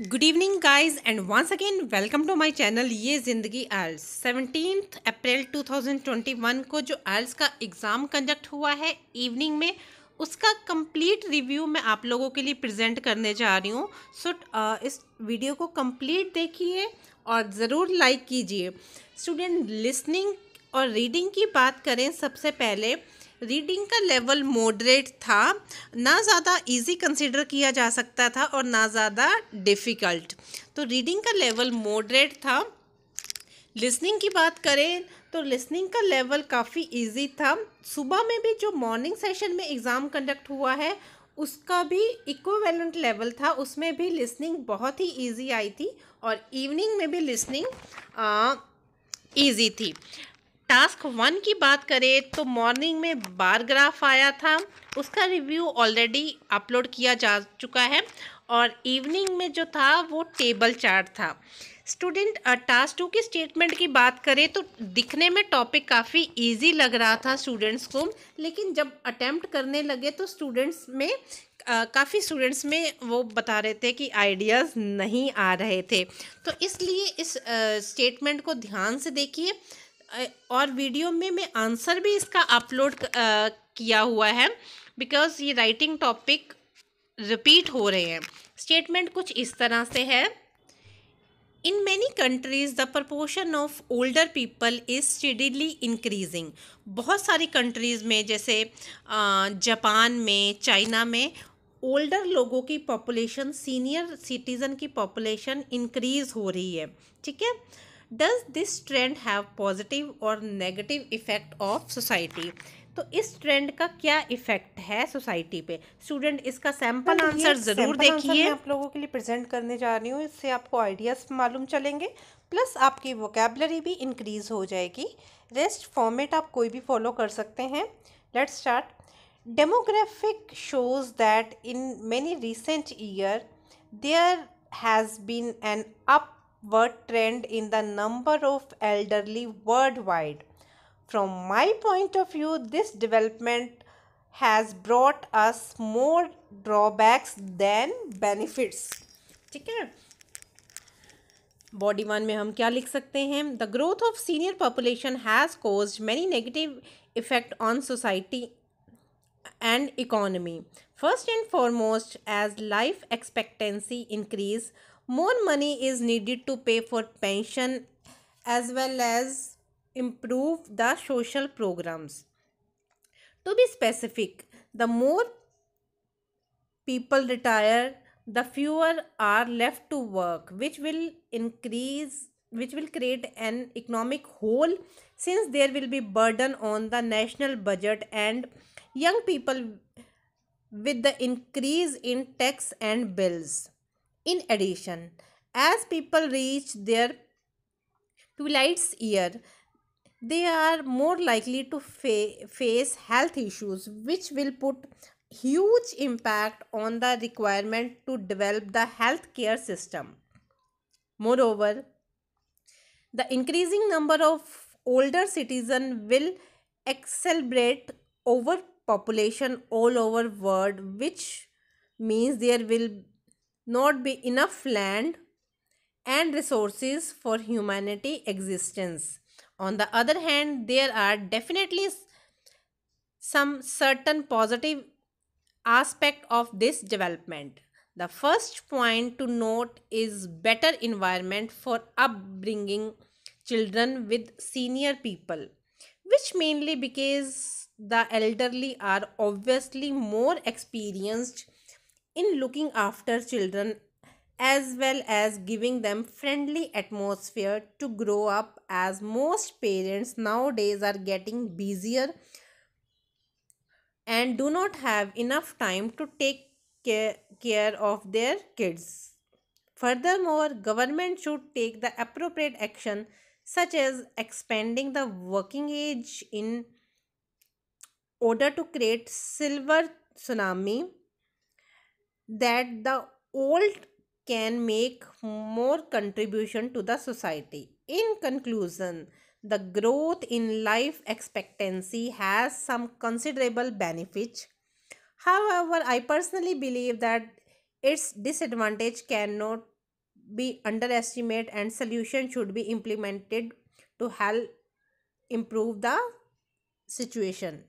Good evening guys and once again welcome to my channel ये ज़िंदगी IELTS seventeen April 2021 को जो IELTS का एग्ज़ाम कंडक्ट हुआ है इवनिंग में उसका कंप्लीट रिव्यू मैं आप लोगों के लिए प्रेजेंट करने जा रही हूँ सो so, uh, इस वीडियो को कंप्लीट देखिए और ज़रूर लाइक कीजिए स्टूडेंट लिसनिंग और रीडिंग की बात करें सबसे पहले uh, रीडिंग का लेवल मॉडरेट था ना ज़्यादा इजी कंसिडर किया जा सकता था और ना ज़्यादा डिफ़िकल्ट तो रीडिंग का लेवल मॉडरेट था लिसनिंग की बात करें तो लिसनिंग का लेवल काफ़ी इजी था सुबह में भी जो मॉर्निंग सेशन में एग्ज़ाम कंडक्ट हुआ है उसका भी इक्वेलेंट लेवल था उसमें भी लिसनिंग बहुत ही इजी आई थी और इवनिंग में भी लिसनिंग ईजी थी टास्क वन की बात करें तो मॉर्निंग में बार ग्राफ आया था उसका रिव्यू ऑलरेडी अपलोड किया जा चुका है और इवनिंग में जो था वो टेबल चार्ट था स्टूडेंट टास्क टू की स्टेटमेंट की बात करें तो दिखने में टॉपिक काफ़ी इजी लग रहा था स्टूडेंट्स को लेकिन जब अटैम्प्ट करने लगे तो स्टूडेंट्स में काफ़ी स्टूडेंट्स में वो बता रहे थे कि आइडियाज़ नहीं आ रहे थे तो इसलिए इस स्टेटमेंट को ध्यान से देखिए और वीडियो में मैं आंसर भी इसका अपलोड किया हुआ है बिकॉज ये राइटिंग टॉपिक रिपीट हो रहे हैं स्टेटमेंट कुछ इस तरह से है in many countries the proportion of older people is steadily increasing बहुत सारी कंट्रीज़ में जैसे जापान में चाइना में ओल्डर लोगों की पॉपुलेशन सीनियर सिटीज़न की पॉपुलेशन इंक्रीज़ हो रही है ठीक है does this trend have positive और नेगेटिव इफेक्ट ऑफ सोसाइटी तो इस ट्रेंड का क्या इफेक्ट है सोसाइटी पे स्टूडेंट इसका सैंपल आंसर जरूर देखिए आप लोगों के लिए प्रेजेंट करने जा रही हूँ इससे आपको आइडियाज़ मालूम चलेंगे प्लस आपकी वोकेबलरी भी इंक्रीज़ हो जाएगी रेस्ट फॉर्मेट आप कोई भी फॉलो कर सकते हैं let start demographic shows that in many recent year there has been an up upward trend in the number of elderly worldwide. From my point of view, this development has brought us more drawbacks than benefits. ठीक है body one में हम क्या लिख सकते हैं the growth of senior population has cause many negative effect on society and economy. First and foremost, as life expectancy increase, more money is needed to pay for pension as well as improve the social programs. To be specific, the more people retire, the fewer are left to work, which will increase which will create an economic hole since there will be burden on the national budget and young people with the increase in tax and bills. In addition, as people reach their twilight year, they are more likely to fa- face health issues which will put huge impact on the requirement to develop the healthcare system. Moreover, the increasing number of older citizens will accelerate over population all over world which means there will not be enough land and resources for humanity existence on the other hand there are definitely some certain positive aspect of this development the first point to note is better environment for upbringing children with senior people which mainly because the elderly are obviously more experienced in looking after children as well as giving them friendly atmosphere to grow up as most parents nowadays are getting busier and do not have enough time to take care, care of their kids furthermore government should take the appropriate action such as expanding the working age in order to create silver tsunami that the old can make more contribution to the society. In conclusion, the growth in life expectancy has some considerable benefits. However, I personally believe that its disadvantage cannot be underestimated and solution should be implemented to help improve the situation.